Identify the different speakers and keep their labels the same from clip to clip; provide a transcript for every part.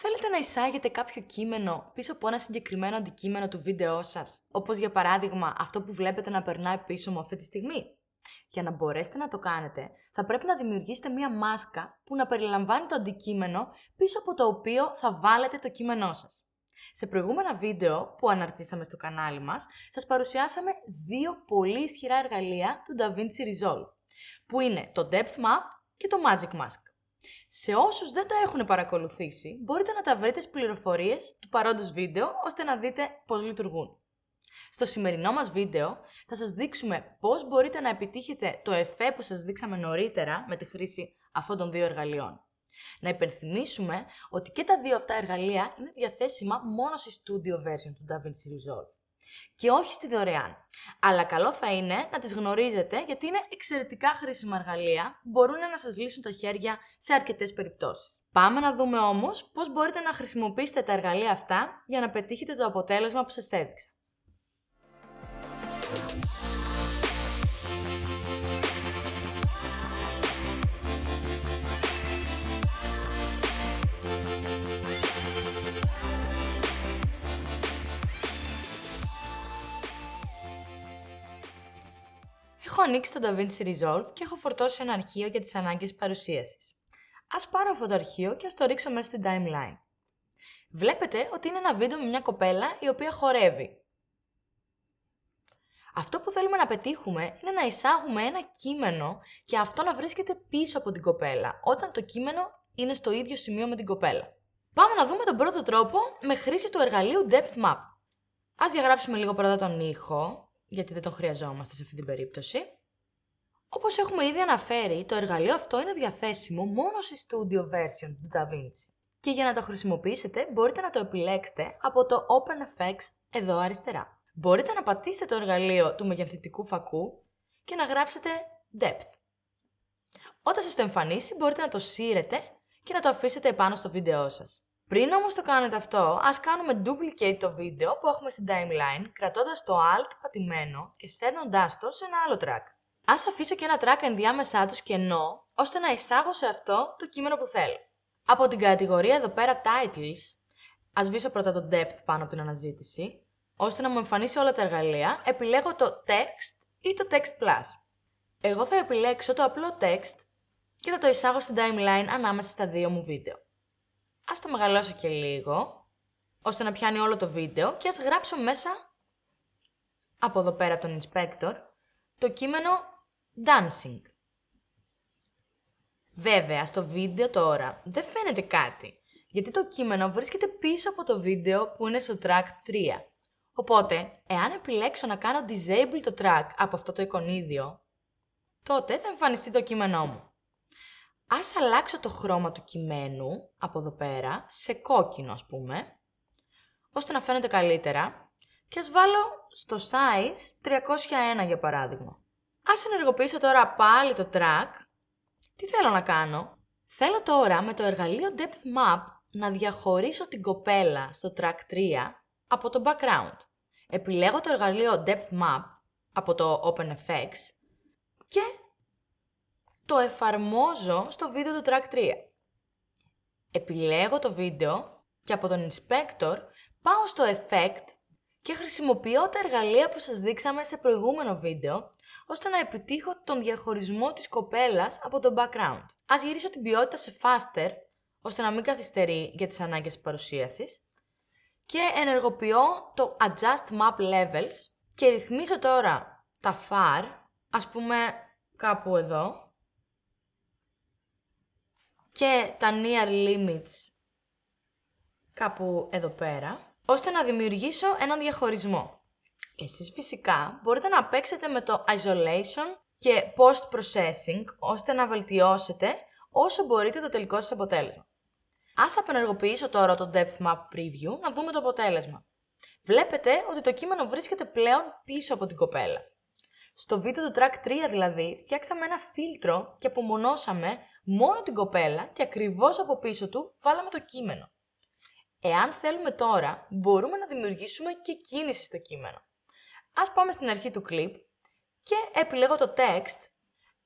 Speaker 1: Θέλετε να εισάγετε κάποιο κείμενο πίσω από ένα συγκεκριμένο αντικείμενο του βίντεό σας, όπως για παράδειγμα αυτό που βλέπετε να περνάει πίσω μου αυτή τη στιγμή. Για να μπορέσετε να το κάνετε, θα πρέπει να δημιουργήσετε μία μάσκα που να περιλαμβάνει το αντικείμενο πίσω από το οποίο θα βάλετε το κείμενό σας. Σε προηγούμενα βίντεο που αναρτήσαμε στο κανάλι μας, σας παρουσιάσαμε δύο πολύ ισχυρά εργαλεία του DaVinci Resolve, που είναι το Depth Map και το Magic Mask. Σε όσους δεν τα έχουν παρακολουθήσει, μπορείτε να τα βρείτε στις πληροφορίες του παρόντος βίντεο, ώστε να δείτε πώς λειτουργούν. Στο σημερινό μας βίντεο θα σας δείξουμε πώς μπορείτε να επιτύχετε το εφέ που σας δείξαμε νωρίτερα με τη χρήση αυτών των δύο εργαλείων. Να υπενθυμίσουμε ότι και τα δύο αυτά εργαλεία είναι διαθέσιμα μόνο στη Studio Version του DaVinci Resolve και όχι στη δωρεάν. Αλλά καλό θα είναι να τις γνωρίζετε γιατί είναι εξαιρετικά χρήσιμα εργαλεία που μπορούν να σας λύσουν τα χέρια σε αρκετές περιπτώσεις. Πάμε να δούμε όμως πώς μπορείτε να χρησιμοποιήσετε τα εργαλεία αυτά για να πετύχετε το αποτέλεσμα που σας έδειξα. ανοίξει το DaVinci Resolve και έχω φορτώσει ένα αρχείο για τις ανάγκες παρουσίασης. Ας πάρω αυτό το αρχείο και ας το ρίξω μέσα στην timeline. Βλέπετε ότι είναι ένα βίντεο με μια κοπέλα η οποία χορεύει. Αυτό που θέλουμε να πετύχουμε είναι να εισάγουμε ένα κείμενο και αυτό να βρίσκεται πίσω από την κοπέλα, όταν το κείμενο είναι στο ίδιο σημείο με την κοπέλα. Πάμε να δούμε τον πρώτο τρόπο με χρήση του εργαλείου Depth Map. Ας διαγράψουμε λίγο πρώτα τον ήχο, γιατί δεν τον χρειαζόμαστε σε αυτή την περίπτωση. Όπως έχουμε ήδη αναφέρει, το εργαλείο αυτό είναι διαθέσιμο μόνο στη studio version του DaVinci. Και για να το χρησιμοποιήσετε, μπορείτε να το επιλέξετε από το OpenFX εδώ αριστερά. Μπορείτε να πατήσετε το εργαλείο του μεγενθητικού φακού και να γράψετε Depth. Όταν σας το εμφανίσει, μπορείτε να το σύρετε και να το αφήσετε επάνω στο βίντεό σας. Πριν όμως το κάνετε αυτό, ας κάνουμε duplicate το βίντεο που έχουμε στην timeline, κρατώντας το Alt πατημένο και σέρνοντάς το σε ένα άλλο track. Ας αφήσω και ένα track ενδιάμεσά τους κενό, ώστε να εισάγω σε αυτό το κείμενο που θέλω. Από την κατηγορία εδώ πέρα Titles, ας σβήσω πρώτα το depth πάνω από την αναζήτηση, ώστε να μου εμφανίσει όλα τα εργαλεία, επιλέγω το text ή το text plus. Εγώ θα επιλέξω το απλό text και θα το εισάγω στην timeline ανάμεσα στα δύο μου βίντεο. Ας το μεγαλώσω και λίγο, ώστε να πιάνει όλο το βίντεο και ας γράψω μέσα, από εδώ πέρα από τον inspector, το κείμενο dancing. Βέβαια, στο βίντεο τώρα δεν φαίνεται κάτι, γιατί το κείμενο βρίσκεται πίσω από το βίντεο που είναι στο track 3. Οπότε, εάν επιλέξω να κάνω disable το track από αυτό το εικονίδιο, τότε θα εμφανιστεί το κείμενό μου. Ας αλλάξω το χρώμα του κειμένου από εδώ πέρα σε κόκκινο ας πούμε, ώστε να φαίνεται καλύτερα και ας βάλω στο size 301 για παράδειγμα. Ας ενεργοποιήσω τώρα πάλι το track. Τι θέλω να κάνω. Θέλω τώρα με το εργαλείο Depth Map να διαχωρίσω την κοπέλα στο track 3 από το background. Επιλέγω το εργαλείο Depth Map από το OpenFX και το εφαρμόζω στο βίντεο του track 3. Επιλέγω το βίντεο και από τον Inspector πάω στο Effect και χρησιμοποιώ τα εργαλεία που σας δείξαμε σε προηγούμενο βίντεο, ώστε να επιτύχω τον διαχωρισμό της κοπέλας από το background. Ας γυρίσω την ποιότητα σε faster, ώστε να μην καθυστερεί για τις ανάγκες της παρουσίασης και ενεργοποιώ το Adjust Map Levels και ρυθμίζω τώρα τα far, ας πούμε κάπου εδώ και τα Near Limits κάπου εδώ πέρα ώστε να δημιουργήσω έναν διαχωρισμό. Εσείς φυσικά μπορείτε να παίξετε με το isolation και post-processing ώστε να βελτιώσετε όσο μπορείτε το τελικό σας αποτέλεσμα. Ας απενεργοποιήσω τώρα το Depth Map Preview να δούμε το αποτέλεσμα. Βλέπετε ότι το κείμενο βρίσκεται πλέον πίσω από την κοπέλα. Στο βίντεο του track 3 δηλαδή, φτιάξαμε ένα φίλτρο και απομονώσαμε μόνο την κοπέλα και ακριβώς από πίσω του βάλαμε το κείμενο. Εάν θέλουμε τώρα, μπορούμε να δημιουργήσουμε και κίνηση στο κείμενο. Ας πάμε στην αρχή του κλιπ και επιλέγω το text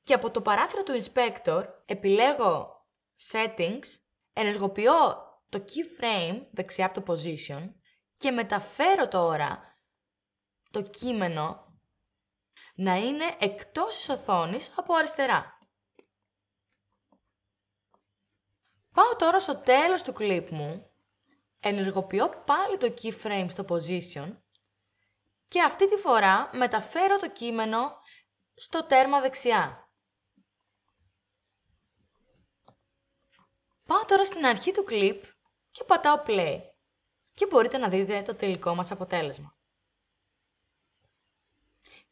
Speaker 1: και από το παράθυρο του inspector επιλέγω settings, ενεργοποιώ το keyframe δεξιά από το position και μεταφέρω τώρα το κείμενο να είναι εκτός της οθόνης από αριστερά. Πάω τώρα στο τέλος του κλιπ μου ενεργοποιώ πάλι το keyframe στο position και αυτή τη φορά μεταφέρω το κείμενο στο τέρμα δεξιά. Πάω τώρα στην αρχή του clip και πατάω play και μπορείτε να δείτε το τελικό μας αποτέλεσμα.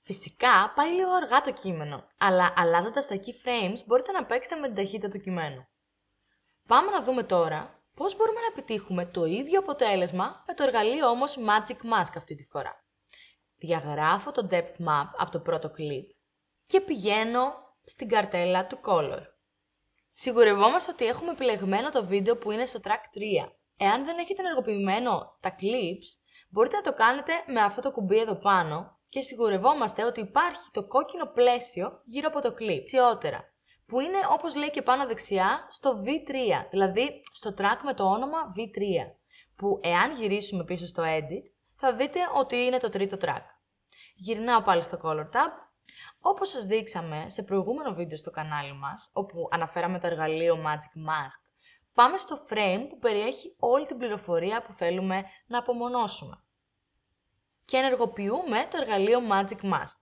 Speaker 1: Φυσικά πάει λίγο αργά το κείμενο, αλλά αλλάζοντας τα keyframes μπορείτε να παίξετε με την ταχύτητα του κειμένου. Πάμε να δούμε τώρα Πώς μπορούμε να επιτύχουμε το ίδιο αποτέλεσμα με το εργαλείο όμως Magic Mask αυτή τη φορά. Διαγράφω το Depth Map από το πρώτο clip και πηγαίνω στην καρτέλα του Color. Σιγουρευόμαστε ότι έχουμε επιλεγμένο το βίντεο που είναι στο track 3. Εάν δεν έχετε ενεργοποιημένο τα clips, μπορείτε να το κάνετε με αυτό το κουμπί εδώ πάνω και σιγουρευόμαστε ότι υπάρχει το κόκκινο πλαίσιο γύρω από το clip. Ξιότερα που είναι όπως λέει και πάνω δεξιά στο V3, δηλαδή στο track με το όνομα V3, που εάν γυρίσουμε πίσω στο edit θα δείτε ότι είναι το τρίτο track. Γυρνάω πάλι στο Color Tab. Όπως σας δείξαμε σε προηγούμενο βίντεο στο κανάλι μας, όπου αναφέραμε το εργαλείο Magic Mask, πάμε στο frame που περιέχει όλη την πληροφορία που θέλουμε να απομονώσουμε. Και ενεργοποιούμε το εργαλείο Magic Mask.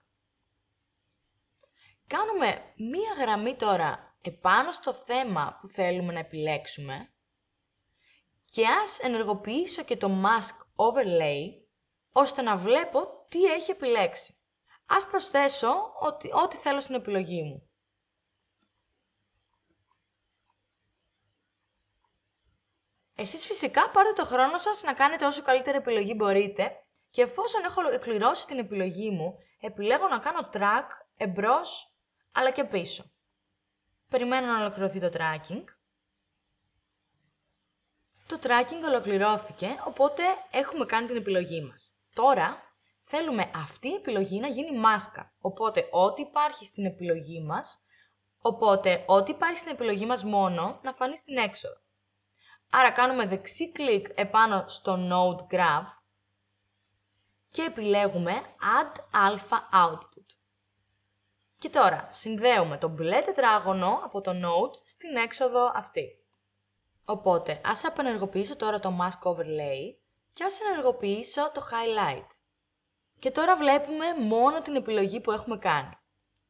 Speaker 1: Κάνουμε μία γραμμή τώρα επάνω στο θέμα που θέλουμε να επιλέξουμε και ας ενεργοποιήσω και το Mask Overlay ώστε να βλέπω τι έχει επιλέξει. Ας προσθέσω ότι, ό,τι θέλω στην επιλογή μου. Εσείς φυσικά πάρετε το χρόνο σας να κάνετε όσο καλύτερη επιλογή μπορείτε και εφόσον έχω εκκληρώσει την επιλογή μου, επιλέγω να κάνω track εμπρός αλλά και πίσω. Περιμένω να ολοκληρωθεί το tracking. Το tracking ολοκληρώθηκε, οπότε έχουμε κάνει την επιλογή μας. Τώρα θέλουμε αυτή η επιλογή να γίνει μάσκα. Οπότε ό,τι υπάρχει στην επιλογή μας, οπότε ό,τι υπάρχει στην επιλογή μας μόνο να φανεί στην έξοδο. Άρα κάνουμε δεξί κλικ επάνω στο Node Graph και επιλέγουμε Add Alpha Output. Και τώρα συνδέουμε το μπλε τετράγωνο από το Note στην έξοδο αυτή. Οπότε, ας απενεργοποιήσω τώρα το Mask Overlay και ας ενεργοποιήσω το Highlight. Και τώρα βλέπουμε μόνο την επιλογή που έχουμε κάνει.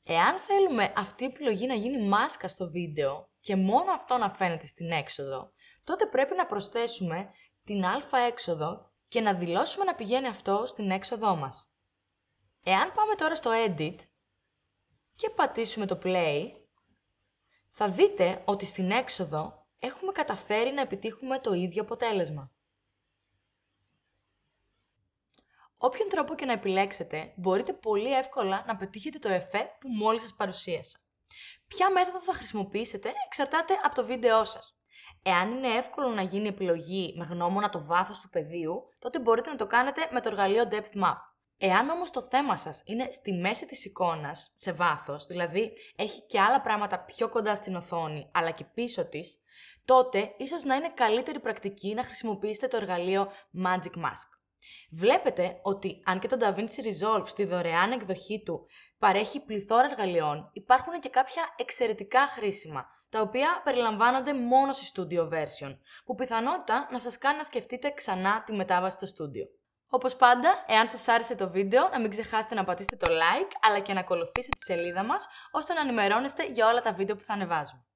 Speaker 1: Εάν θέλουμε αυτή η επιλογή να γίνει μάσκα στο βίντεο και μόνο αυτό να φαίνεται στην έξοδο, τότε πρέπει να προσθέσουμε την α έξοδο και να δηλώσουμε να πηγαίνει αυτό στην έξοδό μας. Εάν πάμε τώρα στο Edit, και πατήσουμε το play, θα δείτε ότι στην έξοδο έχουμε καταφέρει να επιτύχουμε το ίδιο αποτέλεσμα. Όποιον τρόπο και να επιλέξετε, μπορείτε πολύ εύκολα να πετύχετε το εφέ που μόλις σας παρουσίασα. Ποια μέθοδο θα χρησιμοποιήσετε εξαρτάται από το βίντεό σας. Εάν είναι εύκολο να γίνει επιλογή με γνώμονα το βάθος του πεδίου, τότε μπορείτε να το κάνετε με το εργαλείο Depth Map. Εάν όμως το θέμα σας είναι στη μέση της εικόνας, σε βάθος, δηλαδή έχει και άλλα πράγματα πιο κοντά στην οθόνη, αλλά και πίσω της, τότε ίσως να είναι καλύτερη πρακτική να χρησιμοποιήσετε το εργαλείο Magic Mask. Βλέπετε ότι αν και το DaVinci Resolve στη δωρεάν εκδοχή του παρέχει πληθώρα εργαλειών, υπάρχουν και κάποια εξαιρετικά χρήσιμα, τα οποία περιλαμβάνονται μόνο στη Studio Version, που πιθανότητα να σας κάνει να σκεφτείτε ξανά τη μετάβαση στο Studio. Όπως πάντα, εάν σας άρεσε το βίντεο, να μην ξεχάσετε να πατήσετε το like, αλλά και να ακολουθήσετε τη σελίδα μας, ώστε να ενημερώνεστε για όλα τα βίντεο που θα ανεβάζουμε.